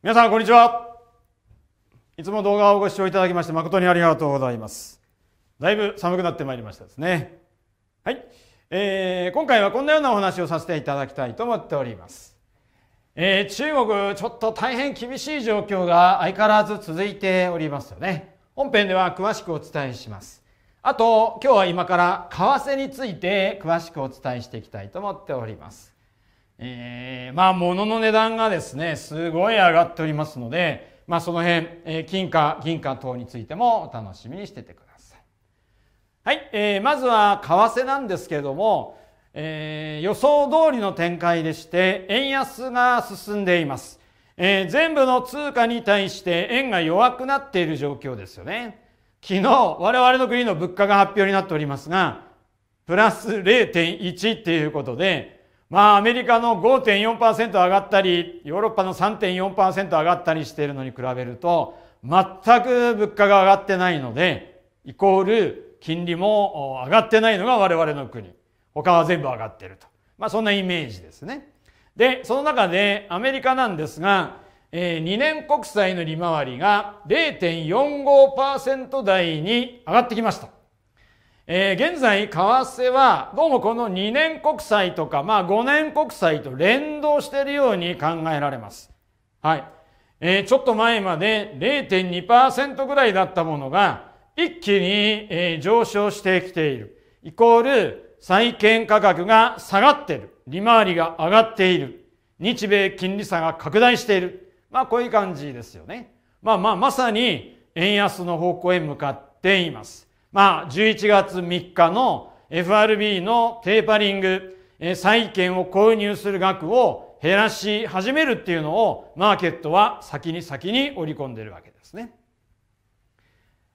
皆さんこんにちはいつも動画をご視聴いただきまして誠にありがとうございますだいぶ寒くなってまいりましたですねはい、えー、今回はこんなようなお話をさせていただきたいと思っております、えー、中国ちょっと大変厳しい状況が相変わらず続いておりますよね本編では詳しくお伝えしますあと今日は今から為替について詳しくお伝えしていきたいと思っておりますえー、まあ、物の値段がですね、すごい上がっておりますので、まあ、その辺、えー、金貨、銀貨等についてもお楽しみにしててください。はい、えー、まずは為替なんですけれども、えー、予想通りの展開でして、円安が進んでいます。えー、全部の通貨に対して円が弱くなっている状況ですよね。昨日、我々の国の物価が発表になっておりますが、プラス0.1っていうことで、まあアメリカの5.4%上がったりヨーロッパの3.4%上がったりしているのに比べると全く物価が上がってないのでイコール金利も上がってないのが我々の国他は全部上がってると、まあ、そんなイメージですねでその中でアメリカなんですが、えー、2年国債の利回りが0.45%台に上がってきましたえー、現在為替はどうもこの2年国債とか、まあ、5年国債と連動しているように考えられます。はい。えー、ちょっと前まで0.2%ぐらいだったものが一気に、えー、上昇してきている。イコール債券価格が下がっている。利回りが上がっている。日米金利差が拡大している。まあこういう感じですよね。まあまあまさに円安の方向へ向かっています。まあ、11月3日の FRB のテーパリング、債券を購入する額を減らし始めるっていうのをマーケットは先に先に織り込んでるわけですね。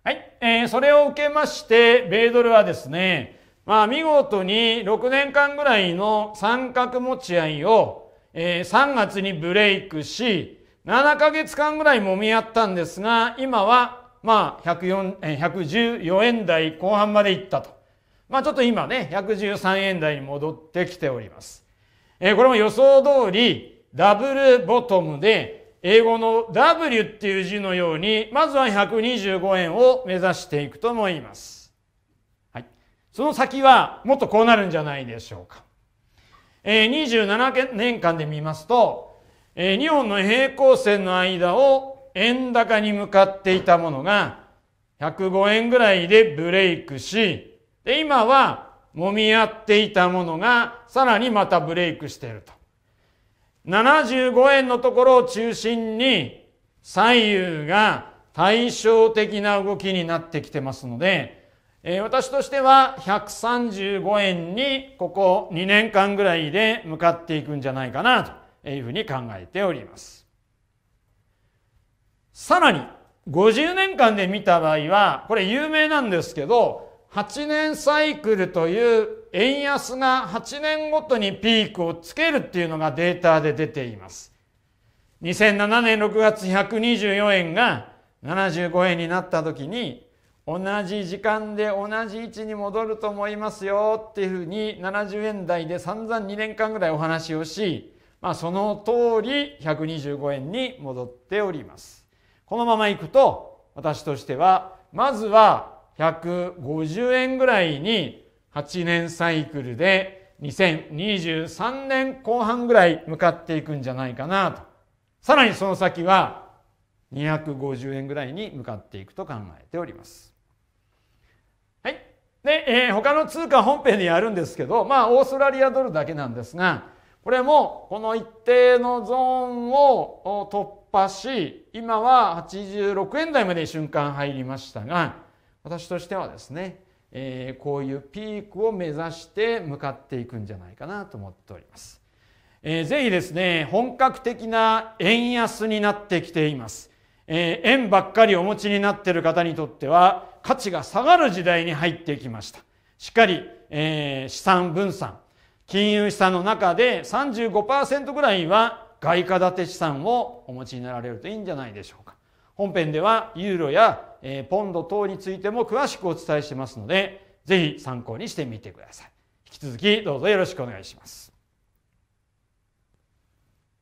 はい。えー、それを受けまして、米ドルはですね、まあ見事に6年間ぐらいの三角持ち合いを、えー、3月にブレイクし、7ヶ月間ぐらいもみ合ったんですが、今はまあ、114円台後半までいったと。まあ、ちょっと今ね、113円台に戻ってきております。えー、これも予想通り、ダブルボトムで、英語の W っていう字のように、まずは125円を目指していくと思います。はい。その先は、もっとこうなるんじゃないでしょうか。えー、27年間で見ますと、えー、本の平行線の間を円高に向かっていたものが105円ぐらいでブレイクし、で、今は揉み合っていたものがさらにまたブレイクしていると。75円のところを中心に左右が対照的な動きになってきてますので、えー、私としては135円にここ2年間ぐらいで向かっていくんじゃないかなというふうに考えております。さらに50年間で見た場合はこれ有名なんですけど8年サイクルという円安が8年ごとにピークをつけるっていうのがデータで出ています。2007年6月124円が75円になった時に同じ時間で同じ位置に戻ると思いますよっていうふうに70円台で散々2年間ぐらいお話をし、まあ、その通り125円に戻っております。このままいくと私としてはまずは150円ぐらいに8年サイクルで2023年後半ぐらい向かっていくんじゃないかなと。さらにその先は250円ぐらいに向かっていくと考えております。はい。で、えー、他の通貨本編でやるんですけど、まあ、オーストラリアドルだけなんですが、これもこの一定のゾーンを突発し、今は86円台まで瞬間入りましたが、私としてはですね、えー、こういうピークを目指して向かっていくんじゃないかなと思っております。えー、ぜひですね、本格的な円安になってきています。えー、円ばっかりお持ちになっている方にとっては価値が下がる時代に入ってきました。しっかり、えー、資産分散、金融資産の中で35%ぐらいは外貨建て資産をお持ちになられるといいんじゃないでしょうか本編ではユーロや、えポンド等についても詳しくお伝えしてますので是非参考にしてみてください引き続きどうぞよろしくお願いします